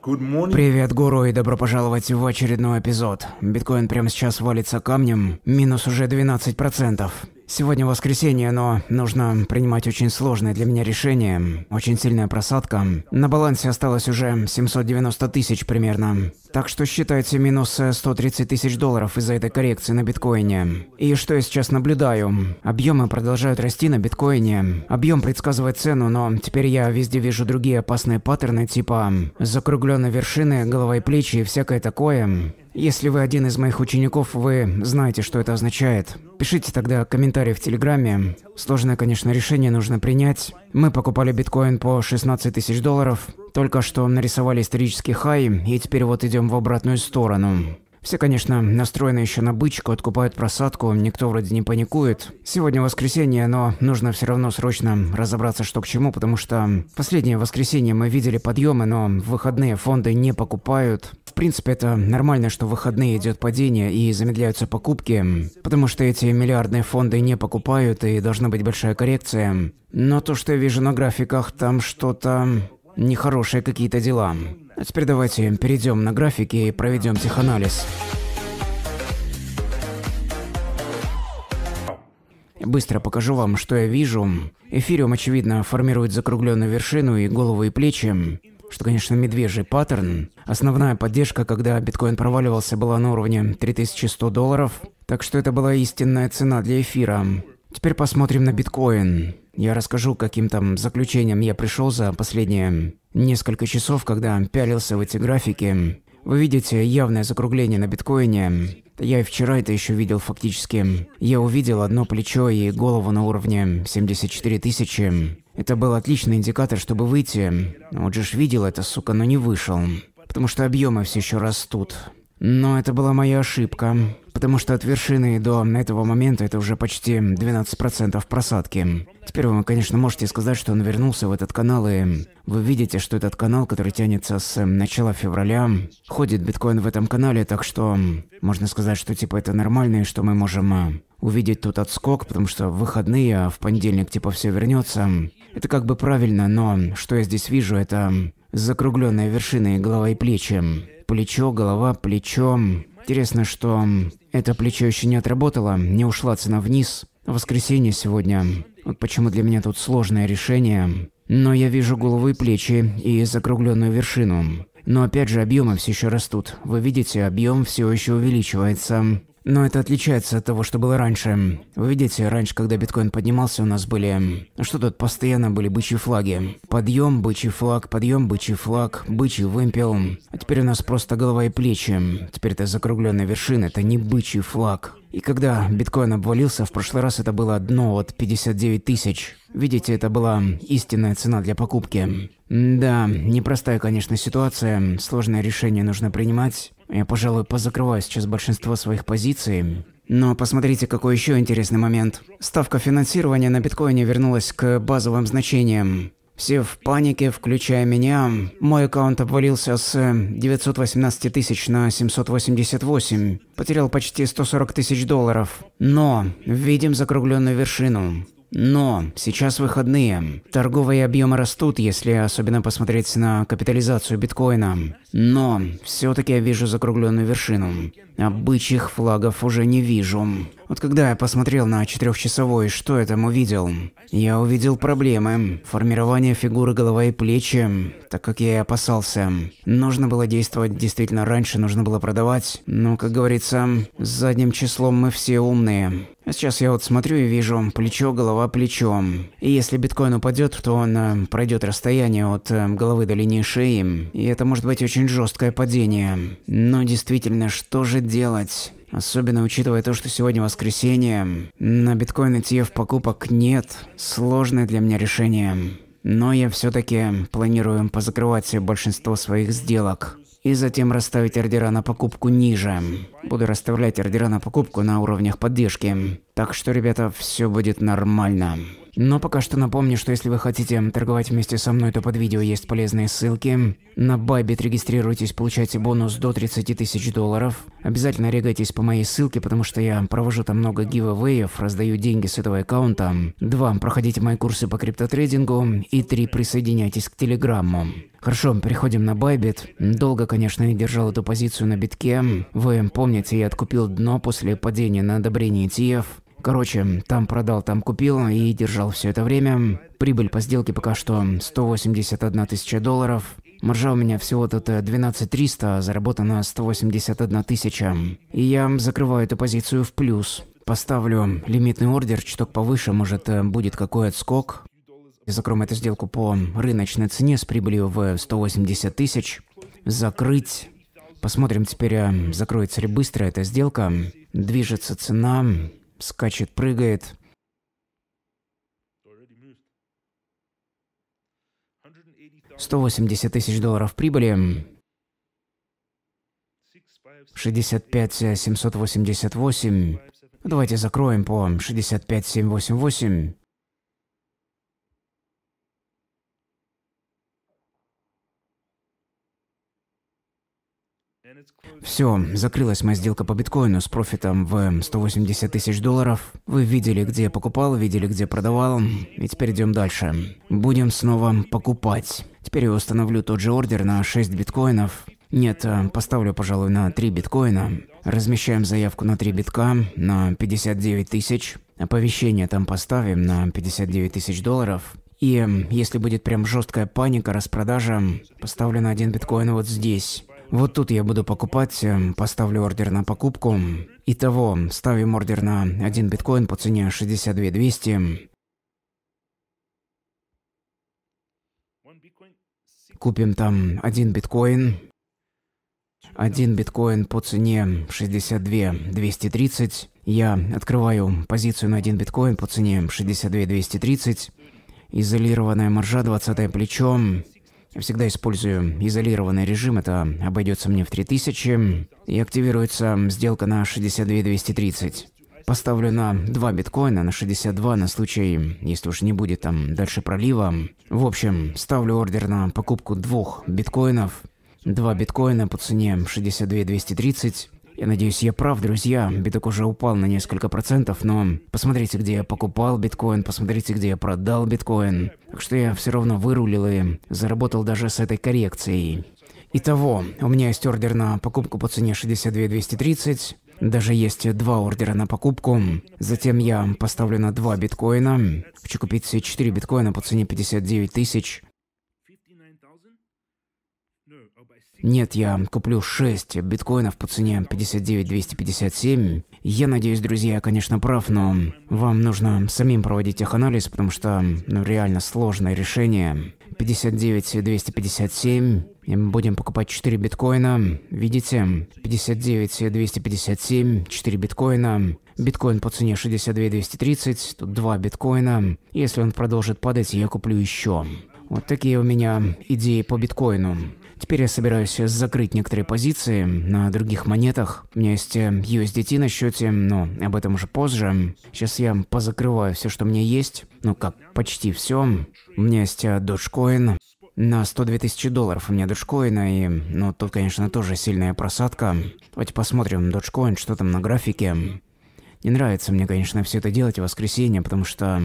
Привет, гуру, и добро пожаловать в очередной эпизод. Биткоин прямо сейчас валится камнем, минус уже 12%. Сегодня воскресенье, но нужно принимать очень сложное для меня решение. Очень сильная просадка. На балансе осталось уже 790 тысяч примерно. Так что считайте минус 130 э, тысяч долларов из-за этой коррекции на биткоине. И что я сейчас наблюдаю? Объемы продолжают расти на биткоине. Объем предсказывает цену, но теперь я везде вижу другие опасные паттерны типа закругленные вершины, голова и плечи и всякое такое. Если вы один из моих учеников, вы знаете, что это означает. Пишите тогда комментарии в Телеграме. Сложное, конечно, решение нужно принять. Мы покупали биткоин по 16 тысяч долларов. Только что нарисовали исторический хай, и теперь вот идем в обратную сторону. Все, конечно, настроены еще на бычку, откупают просадку, никто вроде не паникует. Сегодня воскресенье, но нужно все равно срочно разобраться, что к чему, потому что последнее воскресенье мы видели подъемы, но в выходные фонды не покупают. В принципе, это нормально, что в выходные идет падение и замедляются покупки, потому что эти миллиардные фонды не покупают и должна быть большая коррекция. Но то, что я вижу на графиках, там что-то нехорошие какие-то дела. А теперь давайте перейдем на графики и проведем теханализ. Быстро покажу вам, что я вижу. Эфириум, очевидно, формирует закругленную вершину и голову и плечи, что, конечно, медвежий паттерн. Основная поддержка, когда биткоин проваливался, была на уровне 3100 долларов, так что это была истинная цена для эфира. Теперь посмотрим на биткоин. Я расскажу, каким там заключением я пришел за последние несколько часов, когда пялился в эти графики, вы видите явное закругление на биткоине. Я и вчера это еще видел фактически. Я увидел одно плечо и голову на уровне 74 тысячи. Это был отличный индикатор, чтобы выйти. Вот же ж видел это, сука, но не вышел. Потому что объемы все еще растут. Но это была моя ошибка. Потому что от вершины до этого момента это уже почти 12% просадки. Теперь вы, конечно, можете сказать, что он вернулся в этот канал, и вы видите, что этот канал, который тянется с э, начала февраля, ходит биткоин в этом канале, так что можно сказать, что типа это нормально, и что мы можем э, увидеть тут отскок, потому что в выходные, а в понедельник типа все вернется. Это как бы правильно, но что я здесь вижу, это закругленные вершины голова и плечи. Плечо, голова, плечо. Интересно, что это плечо еще не отработало, не ушла цена вниз. Воскресенье сегодня. Вот почему для меня тут сложное решение. Но я вижу головы и плечи и закругленную вершину. Но опять же, объемы все еще растут. Вы видите, объем все еще увеличивается. Но это отличается от того, что было раньше. Вы видите, раньше, когда биткоин поднимался, у нас были... Что тут постоянно были бычьи флаги. Подъем, бычий флаг, подъем, бычий флаг, бычий вымпел. А теперь у нас просто голова и плечи. Теперь это закругленная вершина, это не бычий флаг. И когда биткоин обвалился, в прошлый раз это было дно от 59 тысяч. Видите, это была истинная цена для покупки. Да, непростая, конечно, ситуация, сложное решение нужно принимать. Я, пожалуй, позакрываю сейчас большинство своих позиций. Но посмотрите, какой еще интересный момент. Ставка финансирования на биткоине вернулась к базовым значениям. Все в панике, включая меня. Мой аккаунт обвалился с 918 тысяч на 788. Потерял почти 140 тысяч долларов. Но видим закругленную вершину. Но сейчас выходные. Торговые объемы растут, если особенно посмотреть на капитализацию биткоина. Но все-таки я вижу закругленную вершину. обычных флагов уже не вижу. Вот когда я посмотрел на четырехчасовой, что я там увидел? Я увидел проблемы, формирование фигуры голова и плечи, так как я и опасался. Нужно было действовать действительно раньше, нужно было продавать. Но, как говорится, с задним числом мы все умные. А сейчас я вот смотрю и вижу плечо, голова, плечо. И если биткоин упадет, то он э, пройдет расстояние от э, головы до линии шеи. И это может быть очень жесткое падение. Но действительно, что же делать? Особенно учитывая то, что сегодня воскресенье, на биткоин ETF покупок нет. Сложное для меня решение. Но я все-таки планирую позакрывать большинство своих сделок. И затем расставить ордера на покупку ниже. Буду расставлять ордера на покупку на уровнях поддержки. Так что, ребята, все будет нормально. Но пока что напомню, что если вы хотите торговать вместе со мной, то под видео есть полезные ссылки. На Байбит регистрируйтесь, получайте бонус до 30 тысяч долларов. Обязательно регайтесь по моей ссылке, потому что я провожу там много гивэвеев, раздаю деньги с этого аккаунта. Два. Проходите мои курсы по криптотрейдингу. И три. Присоединяйтесь к Телеграмму. Хорошо, переходим на Байбит. Долго, конечно, не держал эту позицию на битке. Вы помните, я откупил дно после падения на одобрение ETF. Короче, там продал, там купил и держал все это время. Прибыль по сделке пока что 181 тысяча долларов. Маржа у меня всего тут 12 э, 300, а заработана 181 тысяча. И я закрываю эту позицию в плюс. Поставлю лимитный ордер чуток повыше, может э, будет какой отскок. И закроем эту сделку по рыночной цене с прибылью в 180 тысяч. Закрыть. Посмотрим теперь, э, закроется ли быстро эта сделка. Движется цена, скачет, прыгает. Сто восемьдесят тысяч долларов прибыли. Шестьдесят пять семьсот восемьдесят восемь. Давайте закроем по шестьдесят пять семь восемь восемь. Все, закрылась моя сделка по биткоину с профитом в 180 тысяч долларов. Вы видели, где я покупал, видели, где продавал. И теперь идем дальше. Будем снова покупать. Теперь я установлю тот же ордер на 6 биткоинов. Нет, э, поставлю, пожалуй, на 3 биткоина. Размещаем заявку на 3 битка на 59 тысяч. Оповещение там поставим на 59 тысяч долларов. И если будет прям жесткая паника, распродажа, поставлю на один биткоин вот здесь. Вот тут я буду покупать, э, поставлю ордер на покупку. Итого, ставим ордер на один биткоин по цене 62 200. Купим там один биткоин. один биткоин по цене 62 230. Я открываю позицию на один биткоин по цене 62 230. Изолированная маржа, 20 плечом всегда использую изолированный режим, это обойдется мне в 3000. И активируется сделка на 62230. Поставлю на 2 биткоина, на 62 на случай, если уж не будет там дальше пролива. В общем, ставлю ордер на покупку двух биткоинов. Два биткоина по цене 62 230. Я надеюсь, я прав, друзья. Биток уже упал на несколько процентов, но посмотрите, где я покупал биткоин, посмотрите, где я продал биткоин. Так что я все равно вырулил и заработал даже с этой коррекцией. Итого, у меня есть ордер на покупку по цене 62 230. Даже есть два ордера на покупку. Затем я поставлю на два биткоина. Хочу купить все четыре биткоина по цене 59 тысяч. Нет, я куплю 6 биткоинов по цене 59 257. Я надеюсь, друзья, я, конечно, прав, но вам нужно самим проводить теханализ, потому что ну, реально сложное решение. 59 59257. Будем покупать 4 биткоина. Видите? 59 257. 4 биткоина. Биткоин по цене 62 230. тут 2 биткоина. Если он продолжит падать, я куплю еще. Вот такие у меня идеи по биткоину. Теперь я собираюсь закрыть некоторые позиции на других монетах. У меня есть э, USDT на счете, но об этом уже позже. Сейчас я позакрываю все, что у меня есть. Ну как, почти все. У меня есть Dogecoin. Э, на 102 тысячи долларов у меня доджкоина, и... Ну, тут, конечно, тоже сильная просадка. Давайте посмотрим доджкоин, что там на графике. Не нравится мне, конечно, все это делать в воскресенье, потому что...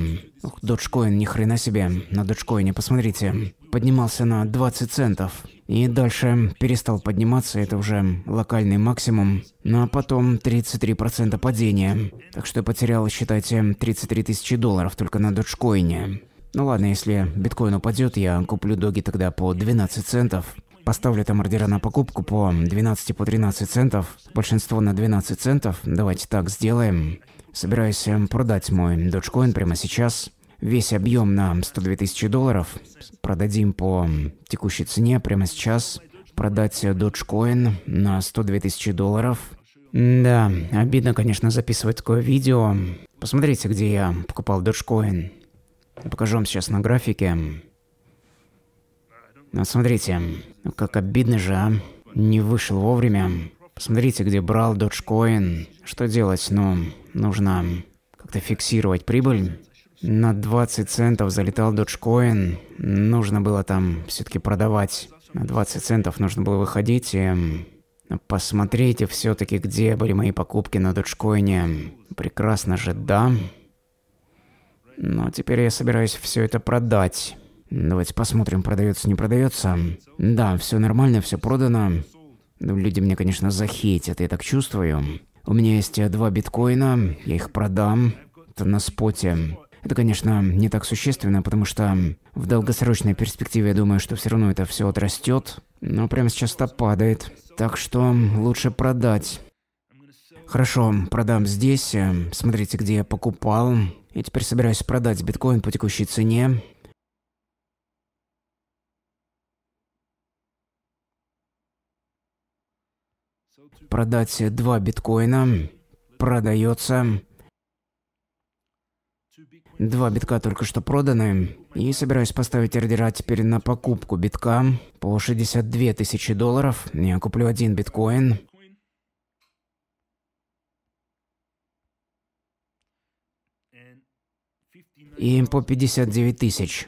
Доджкоин, ни хрена себе, на доджкоине, посмотрите. Поднимался на 20 центов. И дальше перестал подниматься, это уже локальный максимум. Ну а потом 33% падения. Так что я потерял, считайте, 33 тысячи долларов только на доджкоине. Ну ладно, если биткоин упадет, я куплю доги тогда по 12 центов. Поставлю там ордера на покупку по 12 по 13 центов. Большинство на 12 центов. Давайте так сделаем. Собираюсь эм, продать мой доджкоин прямо сейчас весь объем на 102 тысячи долларов продадим по текущей цене прямо сейчас. Продать Dogecoin на 102 тысячи долларов. Да, обидно, конечно, записывать такое видео. Посмотрите, где я покупал Dogecoin. Покажу вам сейчас на графике. Вот а, смотрите, как обидно же, а? Не вышел вовремя. Посмотрите, где брал Dogecoin. Что делать? Ну, нужно как-то фиксировать прибыль на 20 центов залетал доджкоин. Нужно было там все-таки продавать. На 20 центов нужно было выходить и... Посмотрите все-таки, где были мои покупки на доджкоине. Прекрасно же, да? Но теперь я собираюсь все это продать. Давайте посмотрим, продается, не продается. Да, все нормально, все продано. Ну, люди меня, конечно, захейтят, я так чувствую. У меня есть э, два биткоина, я их продам. Это на споте. Это, конечно, не так существенно, потому что в долгосрочной перспективе я думаю, что все равно это все отрастет. Но прямо сейчас это падает. Так что лучше продать. Хорошо, продам здесь. Э, смотрите, где я покупал. И теперь собираюсь продать биткоин по текущей цене. Продать два биткоина. Продается. Два битка только что проданы. И собираюсь поставить ордера теперь на покупку битка по 62 тысячи долларов. Я куплю один биткоин. И по 59 тысяч.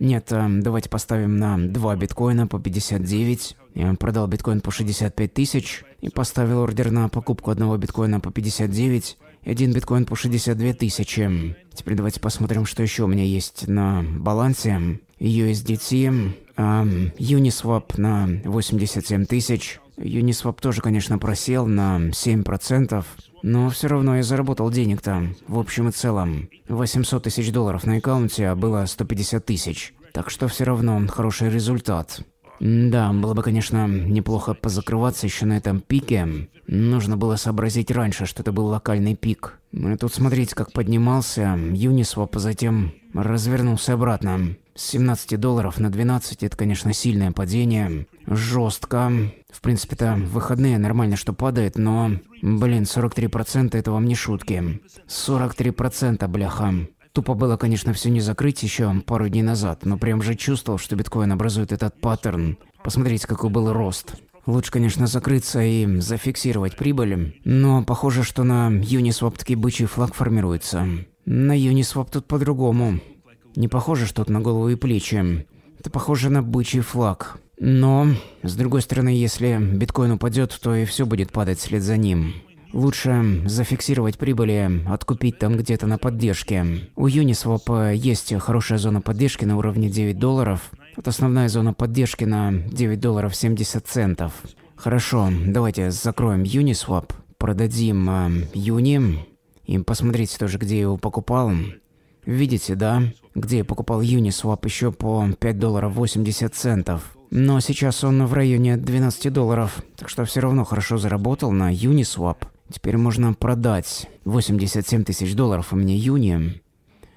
Нет, э, давайте поставим на 2 биткоина по 59. Я продал биткоин по 65 тысяч и поставил ордер на покупку одного биткоина по 59 и один биткоин по 62 тысячи. Теперь давайте посмотрим, что еще у меня есть на балансе. USDT, эм, а, Uniswap на 87 тысяч. Uniswap тоже, конечно, просел на 7%, но все равно я заработал денег там, в общем и целом. 800 тысяч долларов на аккаунте, а было 150 тысяч. Так что все равно хороший результат. Да, было бы, конечно, неплохо позакрываться еще на этом пике. Нужно было сообразить раньше, что это был локальный пик. И ну, тут смотрите, как поднимался Uniswap, а затем развернулся обратно. С 17 долларов на 12 – это, конечно, сильное падение. Жестко. В принципе-то, выходные нормально, что падает, но... Блин, 43% – это вам не шутки. 43% бляха. Тупо было, конечно, все не закрыть еще пару дней назад, но прям же чувствовал, что биткоин образует этот паттерн. Посмотрите, какой был рост. Лучше, конечно, закрыться и зафиксировать прибыль, но похоже, что на Uniswap таки бычий флаг формируется. На Uniswap тут по-другому. Не похоже, что тут на голову и плечи. Это похоже на бычий флаг. Но, с другой стороны, если биткоин упадет, то и все будет падать вслед за ним. Лучше зафиксировать прибыли, откупить там где-то на поддержке. У Uniswap э, есть хорошая зона поддержки на уровне 9 долларов. Вот основная зона поддержки на 9 долларов 70 центов. Хорошо, давайте закроем Uniswap, продадим э, Uni. И посмотрите тоже, где я его покупал. Видите, да? Где я покупал Uniswap еще по 5 долларов 80 центов. Но сейчас он в районе 12 долларов, так что все равно хорошо заработал на Uniswap. Теперь можно продать. 87 тысяч долларов у меня июня.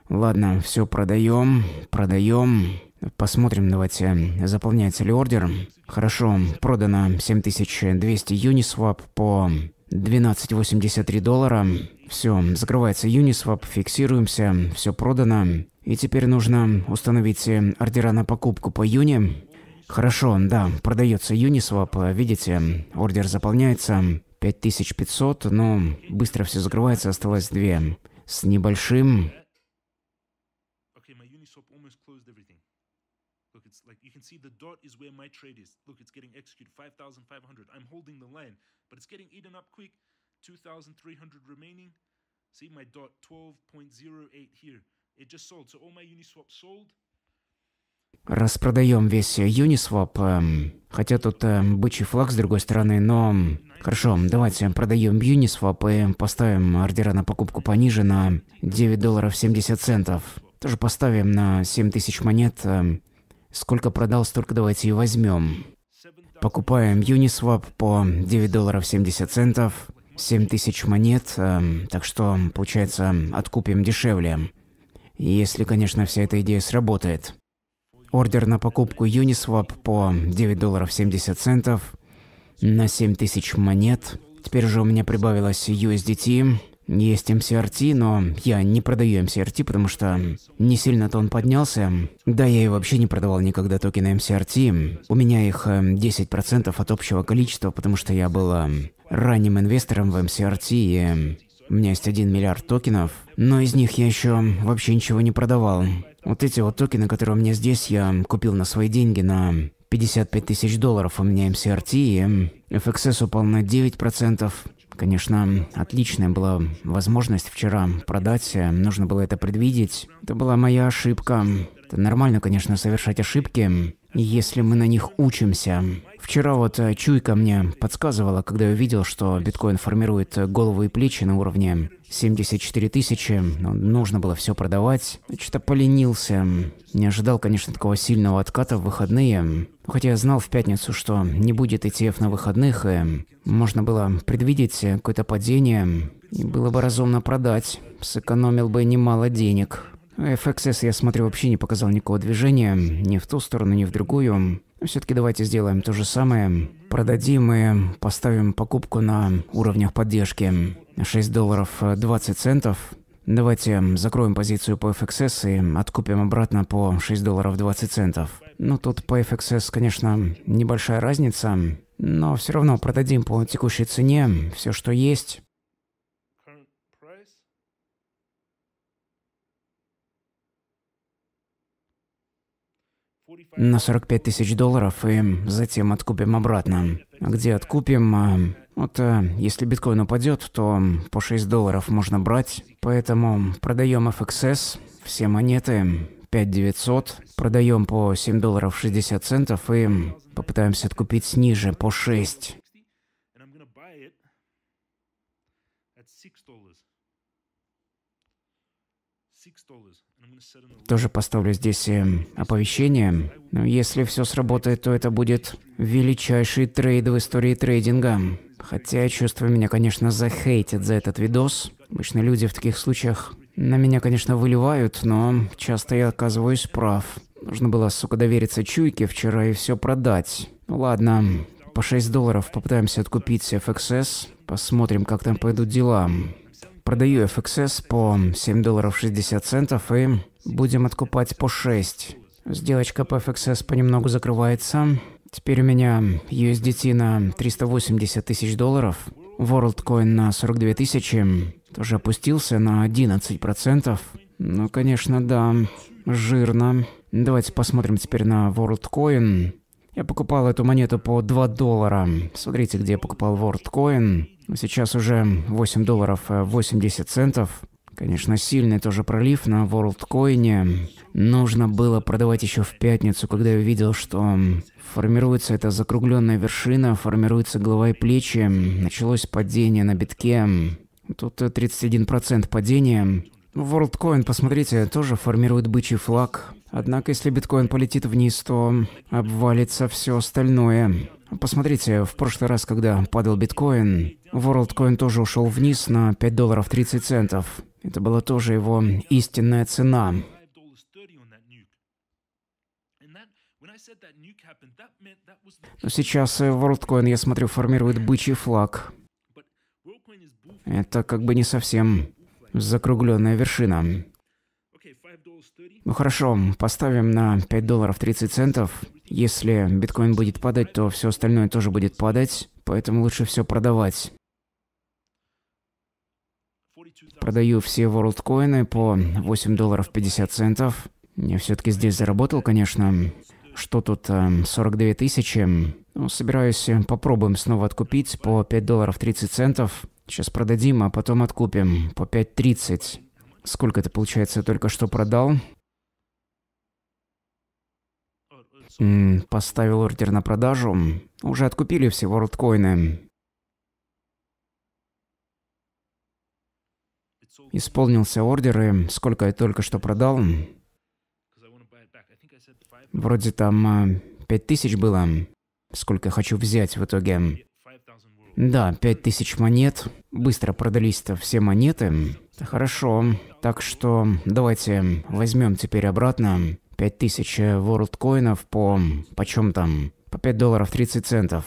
Ладно, все продаем, продаем. Посмотрим, давайте, заполняется ли ордер. Хорошо, продано 7200 Uniswap по 12,83 доллара. Все, закрывается Uniswap, фиксируемся, все продано. И теперь нужно установить ордера на покупку по июне. Хорошо, да, продается Uniswap, видите, ордер заполняется. 5500, но быстро все закрывается, осталось две. С небольшим... see the dot is where my trade is. Look, it's getting executed 5,500. I'm holding the line, but it's getting eaten up quick. 2,300 remaining. See my dot 12.08 here. It just sold. So all my Uniswap sold. Распродаем весь Uniswap, эм, хотя тут эм, бычий флаг с другой стороны, но... Хорошо, давайте продаем Uniswap и поставим ордера на покупку пониже на 9 долларов 70 центов. Тоже поставим на 7000 монет. Эм, сколько продал, столько давайте и возьмем. Покупаем Uniswap по 9 долларов 70 центов. 7000 монет, эм, так что, получается, откупим дешевле. Если, конечно, вся эта идея сработает ордер на покупку Uniswap по 9 долларов 70 центов на 7000 монет. Теперь же у меня прибавилось USDT. Есть MCRT, но я не продаю MCRT, потому что не сильно-то он поднялся. Да, я и вообще не продавал никогда токены MCRT. У меня их 10% э, от общего количества, потому что я был э, ранним инвестором в MCRT, и у меня есть 1 миллиард токенов, но из них я еще вообще ничего не продавал. Вот эти вот токены, которые у меня здесь, я купил на свои деньги на 55 тысяч долларов. У меня MCRT, и FXS упал на 9%. Конечно, отличная была возможность вчера продать, э, нужно было это предвидеть. Это была моя ошибка. Это нормально, конечно, совершать ошибки, если мы на них учимся. Вчера вот э, чуйка мне подсказывала, когда я увидел, что биткоин формирует э, голову и плечи на уровне 74 тысячи, ну, нужно было все продавать. Что-то поленился. Не ожидал, конечно, такого сильного отката в выходные. Хотя я знал в пятницу, что не будет ETF на выходных, и можно было предвидеть какое-то падение, и было бы разумно продать. Сэкономил бы немало денег. FXS, я смотрю, вообще не показал никакого движения, ни в ту сторону, ни в другую все-таки давайте сделаем то же самое. Продадим и поставим покупку на уровнях поддержки. 6 долларов 20 э, центов. Давайте закроем позицию по FXS и откупим обратно по 6 долларов 20 центов. Ну тут по FXS, конечно, небольшая разница, но все равно продадим по текущей цене все, что есть. на 45 тысяч долларов и затем откупим обратно. Где откупим? А, вот а, если биткоин упадет, то по 6 долларов можно брать. Поэтому продаем FXS, все монеты, 5900, продаем по 7 долларов 60 центов и попытаемся откупить ниже, по 6. $6 тоже поставлю здесь эм, оповещение. Но ну, если все сработает, то это будет величайший трейд в истории трейдинга. Хотя, чувство меня, конечно, захейтят за этот видос. Обычно люди в таких случаях на меня, конечно, выливают, но часто я оказываюсь прав. Нужно было, сука, довериться чуйке вчера и все продать. Ну ладно, по 6 долларов попытаемся откупить FXS. Посмотрим, как там пойдут дела. Продаю FXS по 7 долларов 60 центов и будем откупать по 6. Сделочка по FXS понемногу закрывается. Теперь у меня USDT на 380 тысяч долларов, WorldCoin на 42 тысячи, тоже опустился на 11%. Ну, конечно, да, жирно. Давайте посмотрим теперь на WorldCoin. Я покупал эту монету по 2 доллара. Смотрите, где я покупал WorldCoin. Сейчас уже 8 долларов 80 э, центов. Конечно, сильный тоже пролив на WorldCoin. Нужно было продавать еще в пятницу, когда я увидел, что формируется эта закругленная вершина, формируется голова и плечи. Началось падение на битке. Тут 31% э, падения. WorldCoin, посмотрите, тоже формирует бычий флаг. Однако, если биткоин полетит вниз, то обвалится все остальное. Посмотрите, в прошлый раз, когда падал биткоин, WorldCoin тоже ушел вниз на 5 долларов 30 центов. Это была тоже его истинная цена. Но сейчас э, WorldCoin, я смотрю, формирует бычий флаг. Это как бы не совсем закругленная вершина. Ну хорошо, поставим на 5 долларов 30 центов. Если биткоин будет падать, то все остальное тоже будет падать, поэтому лучше все продавать. Продаю все ворлдкоины по 8 долларов 50 центов. Я все-таки здесь заработал, конечно. Что тут, 42 эм, тысячи. Ну, собираюсь, э, попробуем снова откупить по 5 долларов 30 центов. Сейчас продадим, а потом откупим. По 5.30. Сколько это получается, только что продал? М -м, поставил ордер на продажу. Уже откупили все ворлдкоины. Исполнился ордер, и сколько я только что продал? Вроде там 5000 а, было. Сколько хочу взять в итоге. Да, пять тысяч монет. Быстро продались-то все монеты. хорошо. Так что давайте возьмем теперь обратно 5000 World коинов по... почем там? По 5 долларов 30 центов.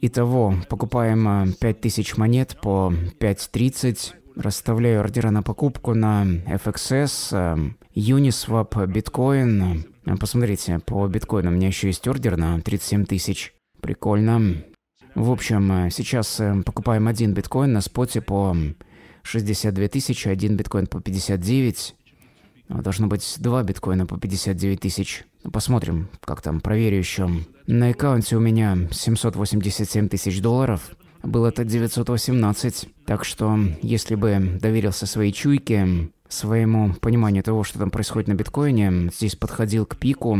Итого, покупаем 5000 э, монет по 5.30. Расставляю ордера на покупку на FXS, э, Uniswap, Bitcoin. Э, посмотрите, по биткоину у меня еще есть ордер на 37 тысяч. Прикольно. В общем, э, сейчас э, покупаем один биткоин на споте по 62 тысячи, один биткоин по 59. А, должно быть два биткоина по 59 тысяч. Ну, посмотрим, как там, проверю еще. На аккаунте у меня 787 тысяч долларов. Было это 918. Так что, если бы доверился своей чуйке, своему пониманию того, что там происходит на биткоине, здесь подходил к пику,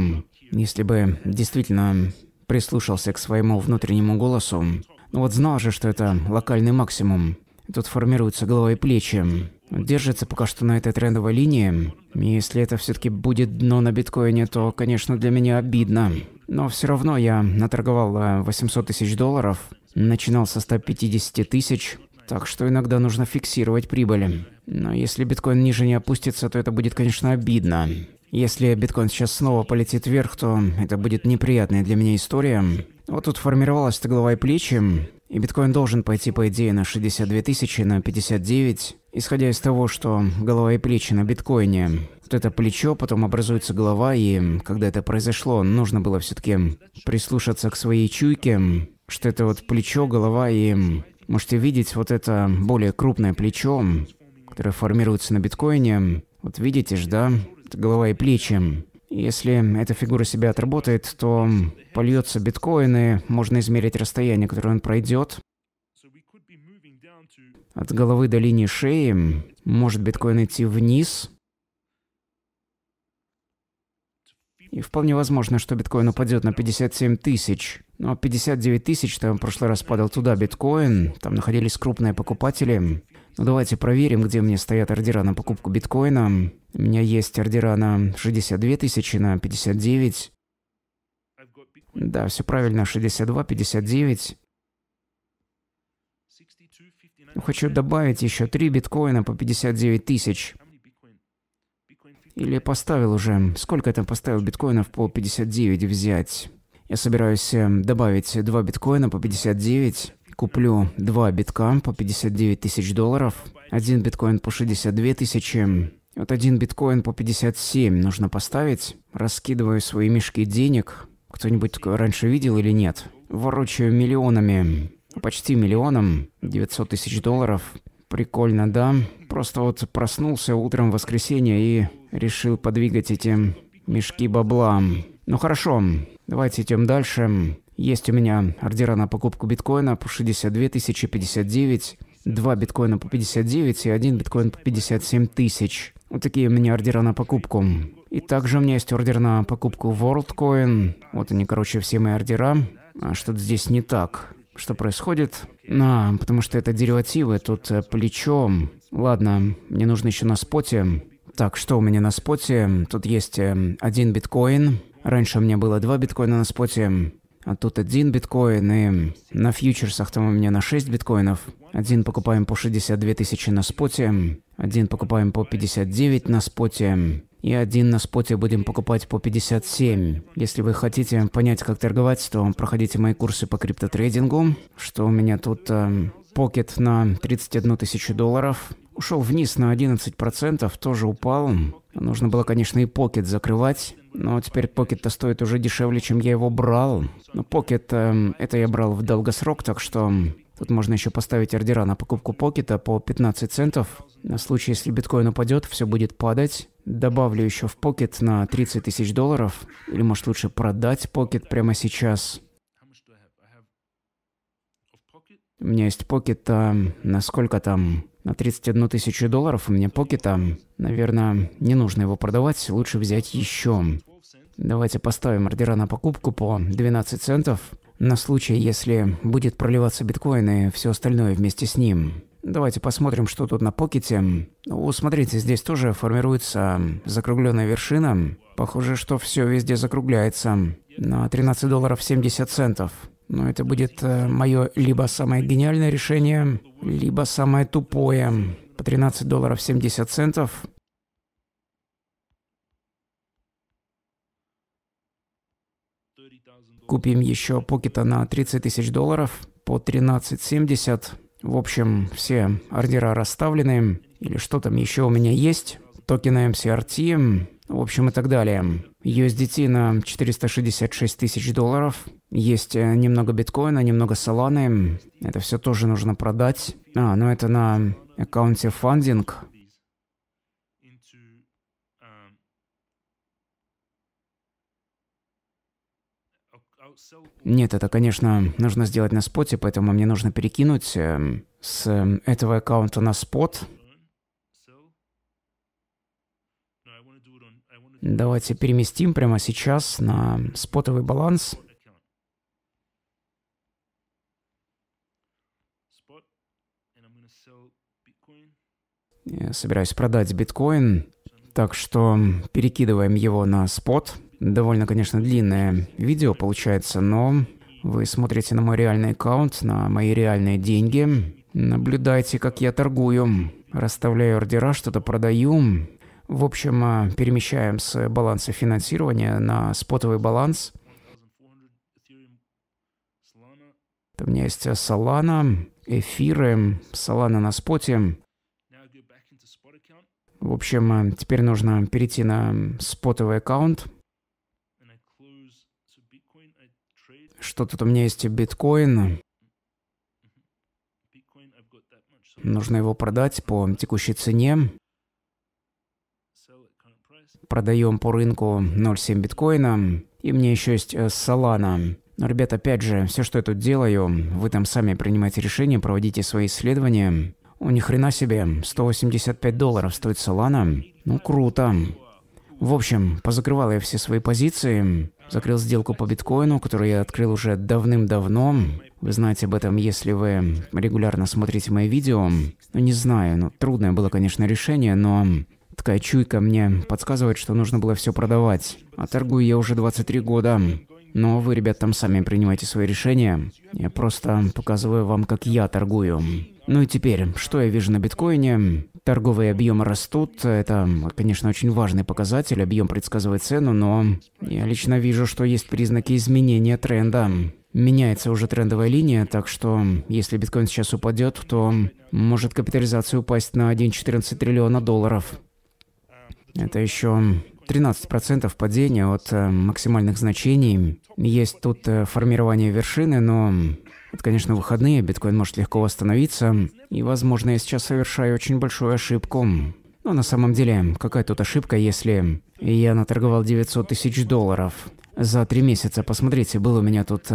если бы действительно прислушался к своему внутреннему голосу. Но ну вот знал же, что это локальный максимум. тут формируются голова и плечи. Держится пока что на этой трендовой линии. И если это все-таки будет дно на биткоине, то, конечно, для меня обидно. Но все равно я наторговал 800 э, тысяч долларов. Начинал со 150 тысяч. Так что иногда нужно фиксировать прибыли. Но если биткоин ниже не опустится, то это будет, конечно, обидно. Если биткоин сейчас снова полетит вверх, то это будет неприятная для меня история. Вот тут формировалась эта голова и плечи, и биткоин должен пойти, по идее, на 62 тысячи, на 59. Исходя из того, что голова и плечи на биткоине, вот это плечо, потом образуется голова, и когда это произошло, нужно было все-таки прислушаться к своей чуйке, что это вот плечо, голова, и можете видеть вот это более крупное плечо, которое формируется на биткоине. Вот видите же, да? голова и плечи. Если эта фигура себя отработает, то польется биткоины, можно измерить расстояние, которое он пройдет. От головы до линии шеи может биткоин идти вниз. И вполне возможно, что биткоин упадет на 57 тысяч. Но 59 тысяч, там в прошлый раз падал туда биткоин, там находились крупные покупатели. Давайте проверим, где мне стоят ордера на покупку биткоина. У меня есть ордера на 62 тысячи, на 59. Да, все правильно, 62, 59. Ну, хочу добавить еще 3 биткоина по 59 тысяч. Или поставил уже. Сколько я там поставил биткоинов по 59 взять? Я собираюсь эм, добавить 2 биткоина по 59. Куплю два битка по 59 тысяч долларов, один биткоин по 62 тысячи. Вот один биткоин по 57 нужно поставить. Раскидываю свои мешки денег. Кто-нибудь такое раньше видел или нет? Ворочаю миллионами, почти миллионом, 900 тысяч долларов. Прикольно, да? Просто вот проснулся утром в воскресенье и решил подвигать эти мешки бабла. Ну хорошо, давайте идем дальше. Есть у меня ордера на покупку биткоина по 62 тысячи 59, 2 биткоина по 59 и один биткоин по 57 тысяч. Вот такие у меня ордера на покупку. И также у меня есть ордер на покупку WorldCoin. Вот они, короче, все мои ордера. А что-то здесь не так. Что происходит? А, потому что это деривативы, тут э, плечом Ладно, мне нужно еще на споте. Так, что у меня на споте? Тут есть эм, один биткоин. Раньше у меня было два биткоина на споте. А тут один биткоин, и на фьючерсах там у меня на 6 биткоинов. Один покупаем по 62 тысячи на споте, один покупаем по 59 на споте, и один на споте будем покупать по 57. Если вы хотите понять, как торговать, то проходите мои курсы по криптотрейдингу, что у меня тут э, покет на 31 тысячу долларов. Ушел вниз на 11%, тоже упал. Нужно было, конечно, и покет закрывать, но теперь покет-то стоит уже дешевле, чем я его брал. Но покет э, эм, это я брал в долгосрок, так что тут можно еще поставить ордера на покупку покета по 15 центов. На случай, если биткоин упадет, все будет падать. Добавлю еще в покет на 30 тысяч долларов. Или может лучше продать покет прямо сейчас. У меня есть покет, а эм, на сколько там? На 31 тысячу долларов у меня покета. Наверное, не нужно его продавать, лучше взять еще. Давайте поставим ордера на покупку по 12 центов, на случай, если будет проливаться биткоин и все остальное вместе с ним. Давайте посмотрим, что тут на покете. О, смотрите, здесь тоже формируется закругленная вершина. Похоже, что все везде закругляется. На 13 долларов 70 центов. Но это будет э, мое либо самое гениальное решение, либо самое тупое. По 13 долларов 70 центов. Купим еще покета на 30 тысяч долларов по 13.70. В общем, все ордера расставлены. Или что там еще у меня есть. Токены MCRT. В общем и так далее. USDT на 466 тысяч долларов. Есть э, немного биткоина, немного соланы. Это все тоже нужно продать. А, ну это на аккаунте фандинг. Нет, это, конечно, нужно сделать на споте, поэтому мне нужно перекинуть эм, с этого аккаунта на спот. Давайте переместим прямо сейчас на спотовый баланс. Я собираюсь продать биткоин, так что перекидываем его на спот. Довольно, конечно, длинное видео получается, но вы смотрите на мой реальный аккаунт, на мои реальные деньги. Наблюдайте, как я торгую. Расставляю ордера, что-то продаю. В общем, а, перемещаем с баланса финансирования на спотовый баланс. У меня есть э, Solana, эфиры, Solana на споте. В общем, а, теперь нужно перейти на спотовый аккаунт. Что тут у меня есть биткоин. Нужно его продать по текущей цене продаем по рынку 0,7 биткоина. И мне еще есть э, Solana. Но, ребят, опять же, все, что я тут делаю, вы там сами принимаете решения, проводите свои исследования. У ни хрена себе, 185 долларов стоит Solana. Ну, круто. В общем, позакрывал я все свои позиции, закрыл сделку по биткоину, которую я открыл уже давным-давно. Вы знаете об этом, если вы регулярно смотрите мои видео. Ну, не знаю, ну, трудное было, конечно, решение, но такая чуйка мне подсказывает, что нужно было все продавать. А торгую я уже 23 года. Но вы, ребят, там сами принимайте свои решения. Я просто показываю вам, как я торгую. Ну и теперь, что я вижу на биткоине? Торговые объемы растут, это, конечно, очень важный показатель, объем предсказывает цену, но я лично вижу, что есть признаки изменения тренда. Меняется уже трендовая линия, так что если биткоин сейчас упадет, то может капитализация упасть на 1,14 триллиона долларов. Это еще 13% падения от э, максимальных значений. Есть тут э, формирование вершины, но это, конечно, выходные, биткоин может легко восстановиться. И, возможно, я сейчас совершаю очень большую ошибку. Но на самом деле, какая тут ошибка, если я наторговал 900 тысяч долларов за три месяца? Посмотрите, был у меня тут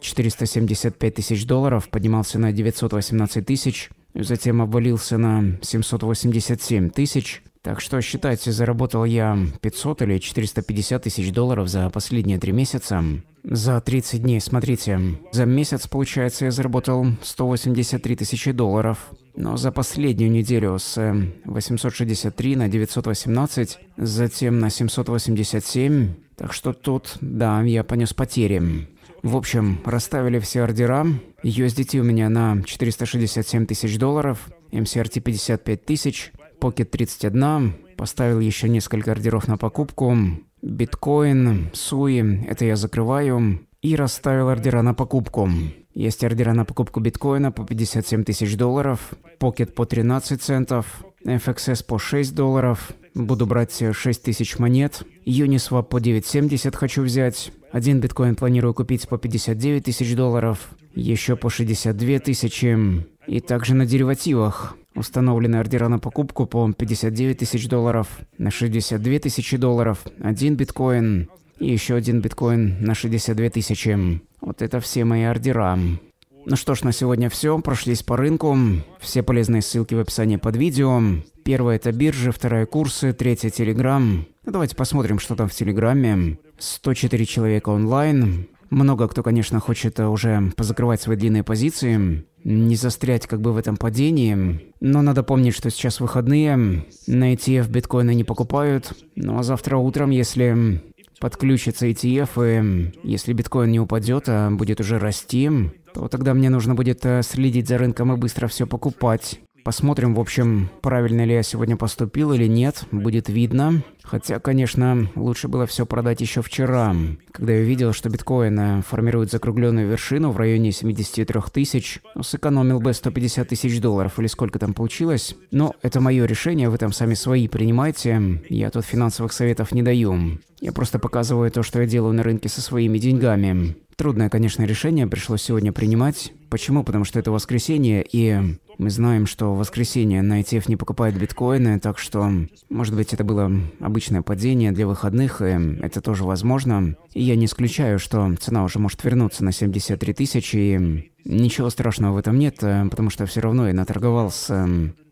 475 эм, тысяч долларов, поднимался на 918 тысяч, затем обвалился на 787 тысяч, так что, считайте, заработал я 500 или 450 тысяч долларов за последние три месяца. За 30 дней, смотрите. За месяц, получается, я заработал 183 тысячи долларов. Но за последнюю неделю с 863 э, на 918, затем на 787. Так что тут, да, я понес потери. В общем, расставили все ордера. USDT у меня на 467 тысяч долларов, MCRT 55 тысяч, Pocket 31, поставил еще несколько ордеров на покупку, биткоин, суи, это я закрываю, и расставил ордера на покупку. Есть ордера на покупку биткоина по 57 тысяч долларов, Pocket по 13 центов, FXS по 6 долларов, буду брать 6 тысяч монет, Uniswap по 9.70 хочу взять, один биткоин планирую купить по 59 тысяч долларов, еще по 62 тысячи, и также на деривативах. Установлены ордера на покупку по 59 тысяч долларов, на 62 тысячи долларов, один биткоин и еще один биткоин на 62 тысячи. Вот это все мои ордера. Ну что ж, на сегодня все. Прошлись по рынку. Все полезные ссылки в описании под видео. Первая это биржа, вторая курсы, третья телеграм. Ну, давайте посмотрим, что там в телеграме. 104 человека онлайн. Много кто, конечно, хочет э, уже позакрывать свои длинные позиции, не застрять как бы в этом падении. Но надо помнить, что сейчас выходные, на ETF биткоины не покупают. Ну а завтра утром, если подключится ETF, и если биткоин не упадет, а будет уже расти, то тогда мне нужно будет э, следить за рынком и быстро все покупать. Посмотрим, в общем, правильно ли я сегодня поступил или нет, будет видно. Хотя, конечно, лучше было все продать еще вчера, когда я увидел, что биткоины формируют закругленную вершину в районе 73 тысяч, ну, сэкономил бы 150 тысяч долларов или сколько там получилось. Но это мое решение, вы там сами свои принимайте, я тут финансовых советов не даю. Я просто показываю то, что я делаю на рынке со своими деньгами. Трудное, конечно, решение пришлось сегодня принимать. Почему? Потому что это воскресенье, и мы знаем, что в воскресенье на ETF не покупают биткоины, так что, может быть, это было обычно необычное падение для выходных, и эм, это тоже возможно. И я не исключаю, что цена уже может вернуться на 73 тысячи, и Ничего страшного в этом нет, э, потому что все равно я наторговал с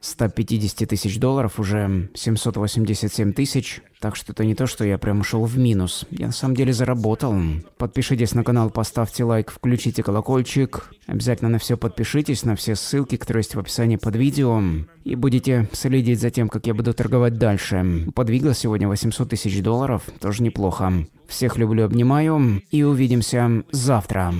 150 эм, тысяч долларов, уже 787 тысяч, так что это не то, что я прям ушел в минус. Я на самом деле заработал. Подпишитесь на канал, поставьте лайк, включите колокольчик. Обязательно на все подпишитесь, на все ссылки, которые есть в описании под видео. И будете следить за тем, как я буду торговать дальше. Подвигло сегодня 800 тысяч долларов, тоже неплохо. Всех люблю, обнимаю и увидимся завтра.